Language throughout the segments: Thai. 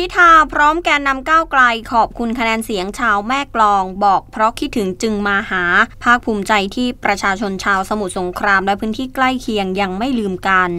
พิธาพร้อมแกนนำก้าวไกลขอบคุณคะแนนเสียงชาวแม่กลองบอกเพราะคิดถึงจึงมาหา ภาคภูมิใจที่ประชาชนชาวสมุทรสงคราม และพื้นที่ใกล้เคียงยังไม่ลืมกัน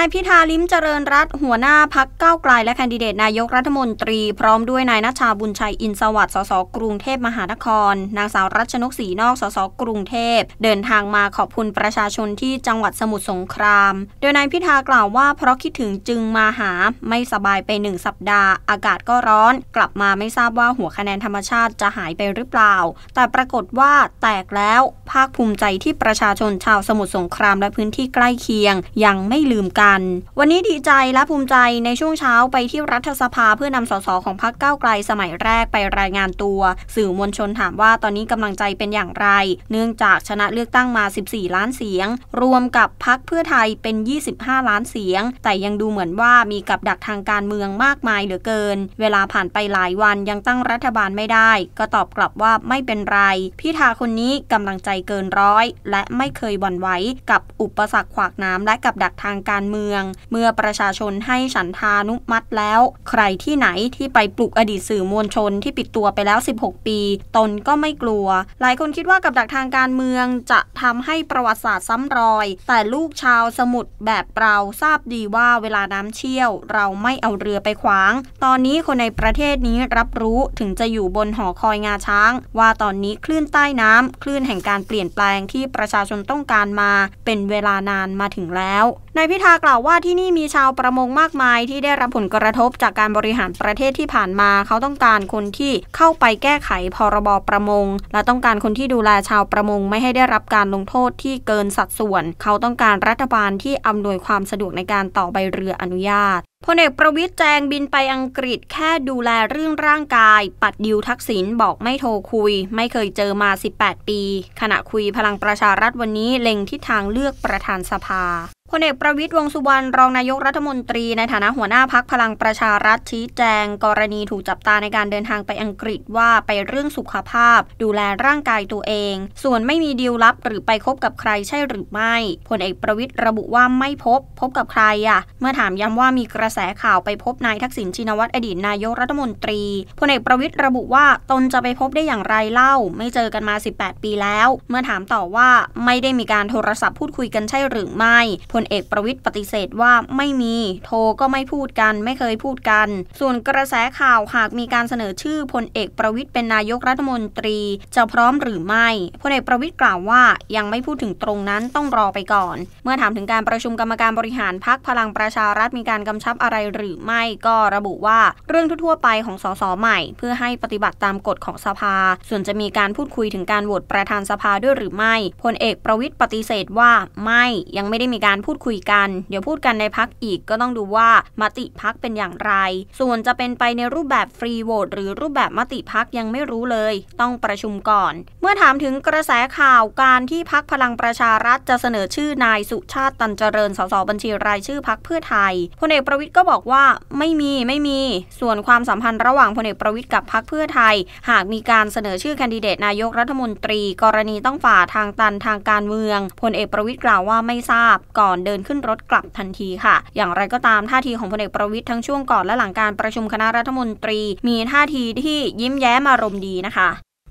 นายพิธาลิ้มเจริญรัตหัวหน้าพักเก้าไกลและแคนดิเดตนายกรัฐมนตรี พร้อมด้วยนายนัชชาบุญชัยอินสวัสดิ์สสกรุงเทพมหานคร นางสาวรัชนกศรีนอกสสกรุงเทพ เดินทางมาขอบคุณประชาชนที่จังหวัดสมุทรสงคราม โดยนายพิธากล่าวว่าเพราะคิดถึงจึงมาหาไม่สบายไปหนึ่งสัปดาห์ อากาศก็ร้อน กลับมาไม่ทราบว่าหัวคะแนนธรรมชาติจะหายไปหรือเปล่า แต่ปรากฏว่าแตกแล้ว ภาคภูมิใจที่ประชาชนชาวสมุทรสงครามและพื้นที่ใกล้เคียง ยังไม่ลืมกันันวันนี้ดีใจและภูมิใจในช่วงเช้าไปที่รัฐสภาเพื่อนำสสของพรรคก้าวไกลสมัยแรกไปรายงานตัว สื่อมวลชนถามว่าตอนนี้กำลังใจเป็นอย่างไร เนื่องจากชนะเลือกตั้งมา 14 ล้านเสียง รวมกับพรรคเพื่อไทยเป็น 25 ล้านเสียง แต่ยังดูเหมือนว่ามีกับดักทางการเมืองมากมายเหลือเกิน เวลาผ่านไปหลายวันยังตั้งรัฐบาลไม่ได้ ก็ตอบกลับว่าไม่เป็นไรพิธาคนนี้กำลังใจเกินร้อยและไม่เคยบ่นไหวกับอุปสรรคขวากน้ำและกับดักทางการเมือง เมื่อประชาชนให้ฉันทานุมัติแล้ว ใครที่ไหนที่ไปปลุกอดีตสื่อมวลชนที่ปิดตัวไปแล้ว 16 ปี ตนก็ไม่กลัว หลายคนคิดว่ากับดักทางการเมืองจะทำให้ประวัติศาสตร์ซ้ำรอย แต่ลูกชาวสมุทรแบบเราทราบดีว่าเวลาน้ำเชี่ยวเราไม่เอาเรือไปขวาง ตอนนี้คนในประเทศนี้รับรู้ถึงจะอยู่บนหอคอยงาช้าง ว่าตอนนี้คลื่นใต้น้ำคลื่นแห่งการเปลี่ยนแปลงที่ประชาชนต้องการมาเป็นเวลานานมาถึงแล้วนายพิธากล่าวว่าที่นี่มีชาวประมงมากมายที่ได้รับผลกระทบจากการบริหารประเทศที่ผ่านมาเขาต้องการคนที่เข้าไปแก้ไขพรบประมงและต้องการคนที่ดูแลชาวประมงไม่ให้ได้รับการลงโทษที่เกินสัดส่วน เขาต้องการรัฐบาลที่อำนวยความสะดวกในการต่อใบเรืออนุญาตพลเอกประวิทย์แจงบินไปอังกฤษแค่ดูแลเรื่องร่างกาย ปัดดิวทักษิณบอกไม่โทรคุย ไม่เคยเจอมา 18 ปี ขณะคุยพลังประชารัฐวันนี้เล็งทิศทางเลือกประธานสภาพลเอกประวิตยวงสุวรรณรองนายกรัฐมนตรี ในฐานะหัวหน้าพักพลังประชารัฐชี้แจง กรณีถูกจับตาในการเดินทางไปอังกฤษว่าไปเรื่องสุขภาพ ดูแลร่างกายตัวเอง ส่วนไม่มีดีลลับหรือไปคบกับใครใช่หรือไม่พลเอกประวิตยระบุว่าไม่พบ พบกับใครอะเมื่อถามย้ำว่ามีกระแสข่าวไปพบนายทักษิณชินวัตรอดีตนายกรัฐมนตรีพลเอกประวิตยระบุว่า ตนจะไปพบได้อย่างไรเล่า ไม่เจอกันมา 18 ปีแล้ว เมื่อถามต่อว่าไม่ได้มีการโทรศัพท์พูดคุยกันใช่หรือไม่ลเอกประวิทย์ปฏิเสธว่าไม่มีโทรก็ไม่พูดกัน ไม่เคยพูดกัน ส่วนกระแสข่าวหากมีการเสนอชื่อพลเอกประวิทย์เป็นนายกรัฐมนตรีจะพร้อมหรือไม่พลเอกประวิทย์กล่าวว่ายังไม่พูดถึงตรงนั้นต้องรอไปก่อน เมื่อถามถึงการประชุมกรรมการบริหารพักพลังประชารัฐมีการกำชับอะไรหรือไม่ก็ระบุว่าเรื่องทั่วไปของสสใหม่ เพื่อให้ปฏิบัติตามกฎของสภา ส่วนจะมีการพูดคุยถึงการโหวตประธานสภาด้วยหรือไม่พลเอกประวิทย์ปฏิเสธว่าไม่ยังไม่ได้มีการพูดคุยกันเดี๋ยวพูดกันในพักอีกก็ต้องดูว่ามติพักเป็นอย่างไร ส่วนจะเป็นไปในรูปแบบฟรีโหวตหรือรูปแบบมติพักยังไม่รู้เลยต้องประชุมก่อน เมื่อถามถึงกระแสข่าวการที่พักพลังประชารัฐจะเสนอชื่อนายสุชาติตันเจริญสสบัญชีรายชื่อพักเพื่อไทยพลเอกประวิทย์ก็บอกว่า ไม่มีไม่มี ส่วนความสัมพันธ์ระหว่างพลเอกประวิทย์กับพักเพื่อไทย หากมีการเสนอชื่อแคนดิเดตนายกรัฐมนตรี กรณีต้องฝ่าทางตันทางการเมืองพลเอกประวิทย์กล่าวว่าไม่ทราบก่อนอนเดินขึ้นรถกลับทันทีค่ะ อย่างไรก็ตามท่าทีของพลเอกประวิทย์ทั้งช่วงก่อน และหลังการประชุมคณะรัฐมนตรี มีท่าทีที่ยิ้มแย้มอารมณ์ดีนะคะ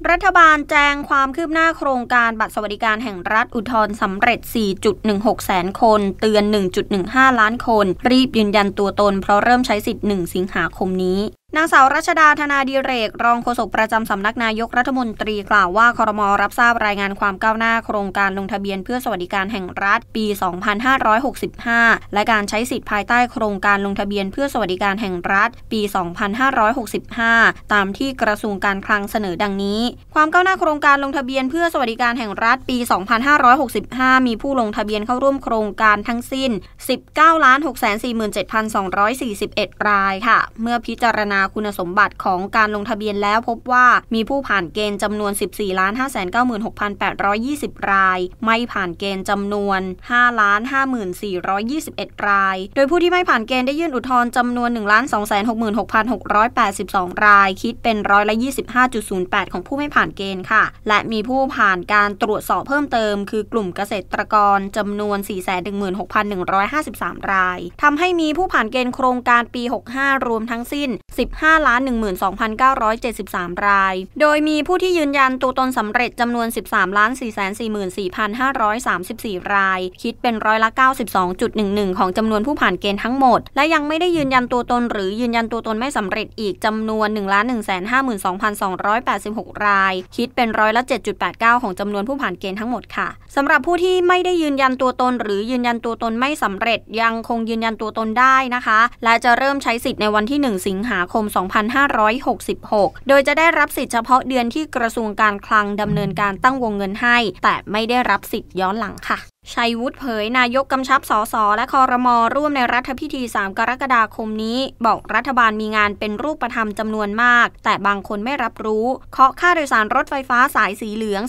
รัฐบาลแจ้งความคืบหน้าโครงการบัตรสวัสดิการแห่งรัฐอุทธรสำเร็จ 4.16 แสนคน เตือน 1.15 ล้านคน รีบยืนยันตัวตนเพราะเริ่มใช้สิทธิ์ 1 สิงหาคมนี้นางสาวรัชดาธนาดีเรกรองโฆษกประจำสำนักนายกรัฐมนตรีกล่าวว่าคอรมอรับทราบรายงานความก้าวหน้าโครงการลงทะเบียนเพื่อสวัสดิการแห่งรัฐปี 2565 และการใช้สิทธิ์ภายใต้โครงการลงทะเบียนเพื่อสวัสดิการแห่งรัฐ ปี 2565 ตามที่กระทรวงการคลังเสนอดังนี้ ความก้าวหน้าโครงการลงทะเบียนเพื่อสวัสดิการแห่งรัฐปี 2565 มีผู้ลงทะเบียนเข้าร่วมโครงการทั้งสิ้น19,647,241รายค่ะเมื่อพิจารณาคุณสมบัติของการลงทะเบียนแล้วพบว่า มีผู้ผ่านเกณฑ์จำนวน 14ล้าน5 9 6 8 2 0ราย ไม่ผ่านเกณฑ์จำนวน5ล้าน5421 ราย โดยผู้ที่ไม่ผ่านเกณฑ์ได้ยื่นอุทธรณ์จำนวน1ล้าน266,682 ราย คิดเป็นร้อยละ 25.08 ของผู้ไม่ผ่านเกณฑ์ค่ะ และมีผู้ผ่านการตรวจสอบเพิ่มเติม คือกลุ่มเกษตรกร จำนวน 416,153 รายทำให้มีผู้ผ่านเกณฑ์โครงการปี65รวมทั้งสิ้น15ล้าน12,973 ราย โดยมีผู้ที่ยืนยันตัวตนสำเร็จจำนวน 13 ล้าน444,534 ราย คิดเป็นร้อยละ 92.11 ของจำนวนผู้ผ่านเกณฑ์ทั้งหมด และยังไม่ได้ยืนยันตัวตนหรือยืนยันตัวตนไม่สำเร็จ อีกจำนวน1ล้าน152,286 ราย คิดเป็นร้อยละ 7.89 ของจำนวนผู้ผ่านเกณฑ์ทั้งหมดค่ะ สำหรับผู้ที่ไม่ได้ยืนยันตัวตน หรือยืนยันตัวตนไม่สำเร็จ ยังคงยืนยันตัวตนได้นะคะ และจะเริ่มใช้สิทธิ์ในวันที่ 1 สิงหาคม2566 โดยจะได้รับสิทธิ์เฉพาะเดือนที่กระทรวงการคลังดำเนินการตั้งวงเงินให้ แต่ไม่ได้รับสิทธิ์ย้อนหลังค่ะ ชัยวุฒิเผยนายกกำชับสสและคอรมอร่วมในรัฐพิธี 3 กรกฎาคมนี้ บอกรัฐบาลมีงานเป็นรูปธรรมจำนวนมาก แต่บางคนไม่รับรู้ เคาะค่าโดยสารรถไฟฟ้าสายสีเหลือง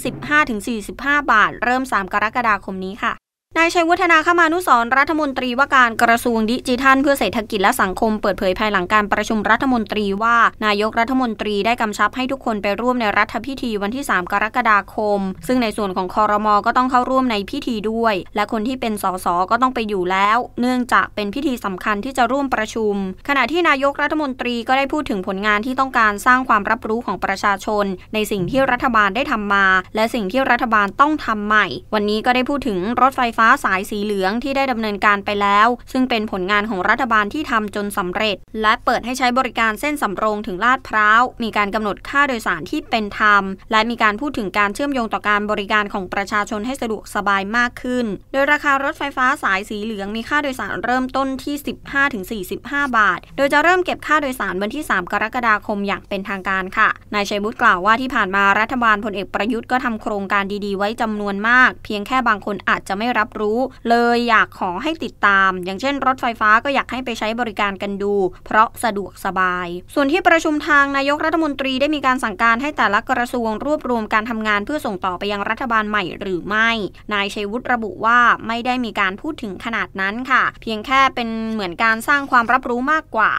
15-45 บาท เริ่ม3กรกฎาคมนี้ค่ะนายชัยวัฒนาคมานุสรรัฐมนตรีว่าการกระทรวงดิจิทัลเพื่อเศรษฐกิจและสังคม เปิดเผยภายหลังการประชุมรัฐมนตรีว่านายกรัฐมนตรีได้กำชับให้ทุกคนไปร่วมในรัฐพิธีวันที่ 3 กรกฎาคม ซึ่งในส่วนของคอรมอก็ต้องเข้าร่วมในพิธีด้วย และคนที่เป็นสสก็ต้องไปอยู่แล้ว เนื่องจากเป็นพิธีสำคัญที่จะร่วมประชุม ขณะที่นายกรัฐมนตรีก็ได้พูดถึงผลงานที่ต้องการสร้างความรับรู้ของประชาชน ในสิ่งที่รัฐบาลได้ทำมา และสิ่งที่รัฐบาลต้องทำใหม่ วันนี้ก็ได้พูดถึงรถไฟฟ้าสายสีเหลืองที่ได้ดำเนินการไปแล้ว ซึ่งเป็นผลงานของรัฐบาลที่ทำจนสำเร็จ และเปิดให้ใช้บริการเส้นสำโรงถึงลาดพร้าวมีการกำหนดค่าโดยสารที่เป็นธรรม และมีการพูดถึงการเชื่อมโยงต่อการบริการของประชาชนให้สะดวกสบายมากขึ้น โดยราคารถไฟฟ้าสายสีเหลืองมีค่าโดยสารเริ่มต้นที่ 15-45 บาท โดยจะเริ่มเก็บค่าโดยสารวันที่ 3 กรกฎาคมอย่างเป็นทางการค่ะนายชัยบุตรกล่าวว่าที่ผ่านมารัฐบาลพลเอกประยุทธ์ก็ทำโครงการดี ๆไว้จำนวนมาก เพียงแค่บางคนอาจจะไม่รับรับรู้ เลยอยากขอให้ติดตาม อย่างเช่น รถไฟฟ้าก็อยากให้ไปใช้บริการกันดู เพราะสะดวกสบาย ส่วนที่ประชุมทางนายกรัฐมนตรีได้มีการสั่งการให้แต่ละกระทรวง รวบรวมการทำงานเพื่อส่งต่อไปยังรัฐบาลใหม่ หรือไม่ นายชัยวุฒิระบุว่าไม่ได้มีการพูดถึงขนาดนั้นค่ะ เพียงแค่เป็นเหมือนการสร้างความรับรู้มากกว่า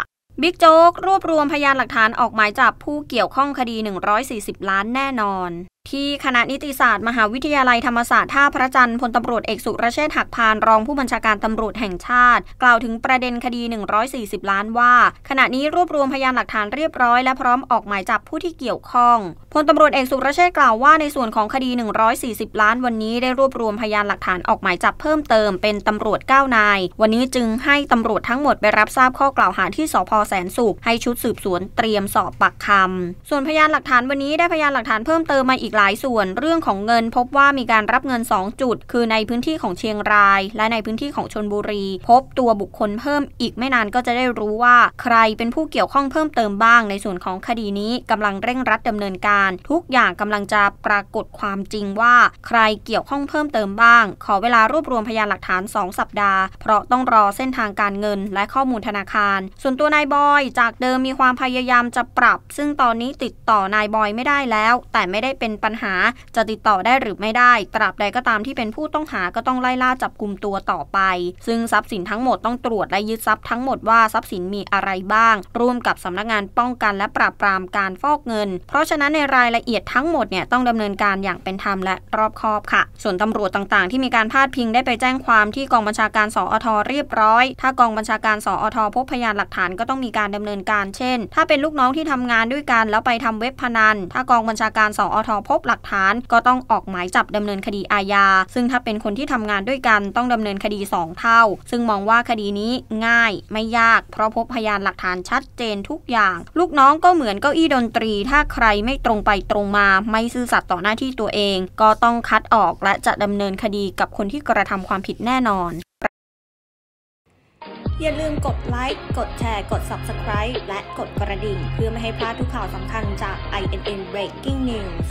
บิ๊กโจ๊กรวบรวมพยานหลักฐานออกหมายจับผู้เกี่ยวข้องคดี 140 ล้านแน่นอนที่คณะนิติศาสตร์มหาวิทยาลัยธรรมศาสตร์ท่าพระจันทร์พลตำรวจเอกสุรเชษฐ์หักพานรองผู้บัญชาการตำรวจแห่งชาติ กล่าวถึงประเด็นคดี 140 ล้านว่า ขณะนี้รวบรวมพยานหลักฐานเรียบร้อยและพร้อมออกหมายจับผู้ที่เกี่ยวข้องพลตำรวจเอกสุรเชษฐ์กล่าวว่า ในส่วนของคดี 140 ล้าน วันนี้ได้รวบรวมพยานหลักฐานออกหมายจับเพิ่มเติม เป็นตำรวจ9นายวันนี้จึงให้ตำรวจทั้งหมดไปรับทราบข้อกล่าวหาที่สพแสนสุขให้ชุดสืบสวนเตรียมสอบปากคำส่วนพยานหลักฐานวันนี้ได้พยานหลักฐานเพิ่มเติมมาอีกลายส่วนเรื่องของเงินพบว่ามีการรับเงิน 2 จุด คือในพื้นที่ของเชียงราย และในพื้นที่ของชนบุรี พบตัวบุคคลเพิ่มอีกไม่นานก็จะได้รู้ว่า ใครเป็นผู้เกี่ยวข้องเพิ่มเติมบ้าง ในส่วนของคดีนี้กำลังเร่งรัดดำเนินการ ทุกอย่างกำลังจะปรากฏความจริงว่า ใครเกี่ยวข้องเพิ่มเติมบ้าง ขอเวลารวบรวมพยานหลักฐาน2สัปดาห์เพราะต้องรอเส้นทางการเงินและข้อมูลธนาคารส่วนตัวนายบอยจากเดิมมีความพยายามจะปรับ ซึ่งตอนนี้ติดต่อนายบอยไม่ได้แล้ว แต่ไม่ได้เป็นปัปัญหาจะติดต่อได้หรือไม่ได้ ตราบใดก็ตามที่เป็นผู้ต้องหาก็ต้องไล่ล่าจับกลุ่มตัวต่อไป ซึ่งทรัพย์สินทั้งหมดต้องตรวจ และยึดทรัพย์ทั้งหมดว่าทรัพย์สินมีอะไรบ้างร่วมกับสำนักงานป้องกัน และปราบปรามการฟอกเงิน เพราะฉะนั้นในรายละเอียดทั้งหมดเนี่ยต้องดำเนินการอย่างเป็นธรรมและรอบคอบค่ะ ส่วนตำรวจต่างๆ ที่มีการพาดพิงได้ไปแจ้งความ ที่กองบัญชาการสออทเรียบร้อย ถ้ากองบัญชาการสออท พบพยานหลักฐานก็ต้องมีการดำเนินการ เช่น ถ้าเป็นลูกน้องที่ทำงานด้วยกัน แล้วไปทำเว็บพนัน ถ้ากองบัญชาการสออทพบบหลักฐานก็ต้องออกหมายจับดำเนินคดีอาญาซึ่งถ้าเป็นคนที่ทำงานด้วยกันต้องดำเนินคดี 2 เท่า ซึ่งมองว่าคดีนี้ง่ายไม่ยากเพราะพบพยานหลักฐานชัดเจนทุกอย่าง ลูกน้องก็เหมือนเก้าอี้ดนตรี ถ้าใครไม่ตรงไปตรงมา ไม่ซื่อสัตย์ต่อหน้าที่ตัวเอง ก็ต้องคัดออกและจะดำเนินคดีกับคนที่กระทำความผิดแน่นอน อย่าลืมกดไลค์กดแชร์ กด Subscribe และกดกระดิ่ง เพื่อไม่ให้พลาดทุกข่าวสำคัญจาก INN Breaking News